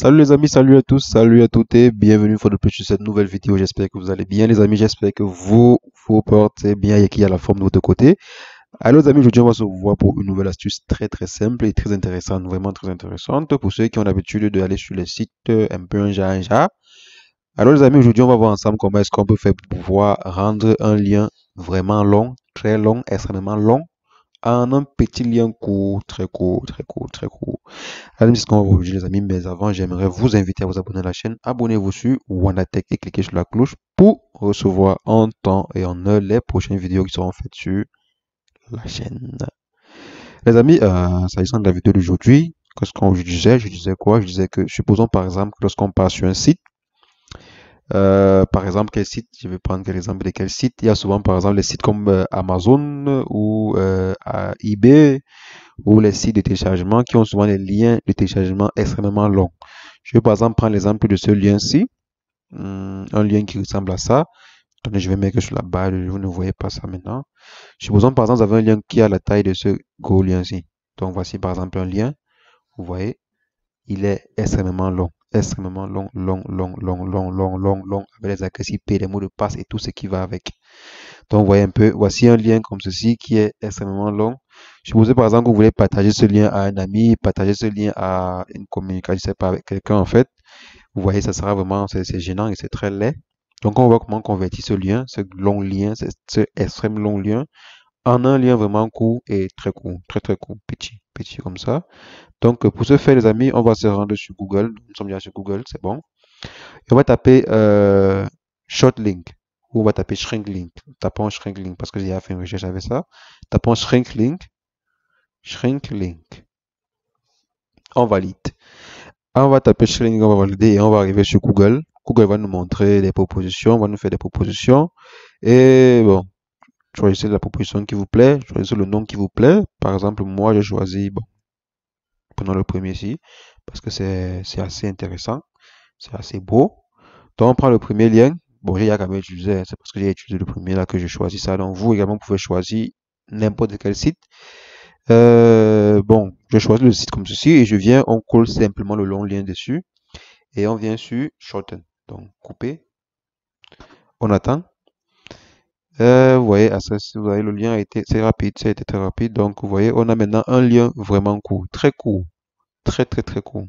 Salut les amis, salut à tous, salut à toutes et bienvenue une de plus sur cette nouvelle vidéo. J'espère que vous allez bien les amis, j'espère que vous vous portez bien et qu'il y a la forme de votre côté. Alors les amis, aujourd'hui on va se voir pour une nouvelle astuce très très simple et très intéressante, vraiment très intéressante pour ceux qui ont l'habitude d'aller sur les sites euh, un peu un Alors les amis, aujourd'hui on va voir ensemble comment est-ce qu'on peut faire pour pouvoir rendre un lien vraiment long, très long, extrêmement long en un, petit lien court, très court, très court, très court. Allez, c'est ce qu'on va vous dire, les amis. Mais avant, j'aimerais vous inviter à vous abonner à la chaîne. Abonnez-vous sur OneTech et cliquez sur la cloche pour recevoir en temps et en heure les prochaines vidéos qui seront faites sur la chaîne. Les amis, euh, s'agissant de la vidéo d'aujourd'hui, qu'est-ce qu'on disait Je disais quoi Je disais que, supposons par exemple que lorsqu'on passe sur un site, euh, par exemple, quel site Je vais prendre quel exemple de quel site. Il y a souvent, par exemple, les sites comme euh, Amazon ou euh, eBay ou les sites de téléchargement qui ont souvent des liens de téléchargement extrêmement longs. Je vais par exemple prendre l'exemple de ce lien-ci, hum, un lien qui ressemble à ça. Attendez, je vais mettre sur la barre, vous ne voyez pas ça maintenant. Supposons par exemple, vous avez un lien qui a la taille de ce gros lien-ci. Donc voici par exemple un lien, vous voyez, il est extrêmement long extrêmement long, long, long, long, long, long, long, long, avec les agressifs IP, les mots de passe et tout ce qui va avec. Donc, vous voyez un peu, voici un lien comme ceci qui est extrêmement long. Je vous par exemple que vous voulez partager ce lien à un ami, partager ce lien à une communication, je sais pas, avec quelqu'un en fait. Vous voyez, ça sera vraiment, c'est gênant et c'est très laid. Donc, on voit comment convertir ce lien, ce long lien, ce, ce extrême long lien, en un lien vraiment court et très court, très très court, petit comme ça. Donc, pour ce faire, les amis, on va se rendre sur Google. Nous sommes bien sur Google, c'est bon. on va taper euh, short link ou on va taper shrink link. Tapons shrink link parce que j'ai fait une recherche ça. Tapons shrink link. Shrink link. On valide. Ah, on va taper shrink on va valider et on va arriver sur Google. Google va nous montrer des propositions, va nous faire des propositions. Et bon, Choisissez la proposition qui vous plaît, choisissez le nom qui vous plaît. Par exemple, moi, j'ai choisi, bon, prenons le premier ici, parce que c'est assez intéressant, c'est assez beau. Donc, on prend le premier lien. Bon, j'ai même utilisé, hein, c'est parce que j'ai utilisé le premier là que j'ai choisi ça. Donc, vous également pouvez choisir n'importe quel site. Euh, bon, je choisis le site comme ceci et je viens, on colle simplement le long lien dessus et on vient sur shorten. Donc, couper. On attend. Euh, vous voyez, à ça, vous le lien a été rapide, ça a été très rapide. Donc, vous voyez, on a maintenant un lien vraiment court, très court, très très très court.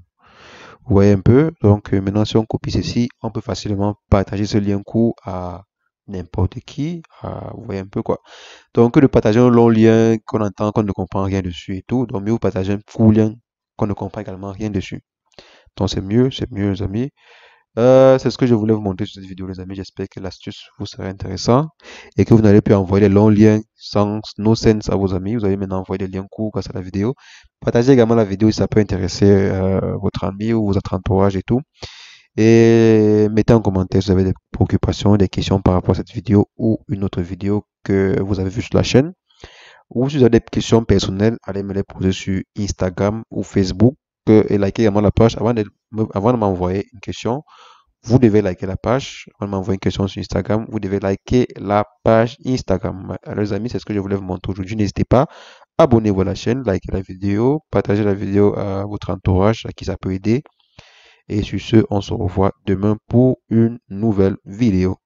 Vous voyez un peu. Donc, euh, maintenant, si on copie ceci, on peut facilement partager ce lien court à n'importe qui. vous voyez un peu quoi. Donc, de partager un long lien qu'on entend, qu'on ne comprend rien dessus et tout. Donc, mieux vous partagez un court lien qu'on ne comprend également rien dessus. Donc, c'est mieux, c'est mieux, les amis. Euh, c'est ce que je voulais vous montrer sur cette vidéo, les amis. J'espère que l'astuce vous sera intéressante et que vous n'allez plus envoyer des longs liens sans no sense à vos amis. Vous allez maintenant envoyer des liens courts grâce à la vidéo. Partagez également la vidéo si ça peut intéresser euh, votre ami ou votre entourage et tout. Et mettez en commentaire si vous avez des préoccupations, des questions par rapport à cette vidéo ou une autre vidéo que vous avez vue sur la chaîne. Ou si vous avez des questions personnelles, allez me les poser sur Instagram ou Facebook et likez également la page avant de avant de m'envoyer une question, vous devez liker la page. On de m'envoyer une question sur Instagram, vous devez liker la page Instagram. Alors, les amis, c'est ce que je voulais vous montrer aujourd'hui. N'hésitez pas, abonnez-vous à la chaîne, likez la vidéo, partager la vidéo à votre entourage, à qui ça peut aider. Et sur ce, on se revoit demain pour une nouvelle vidéo.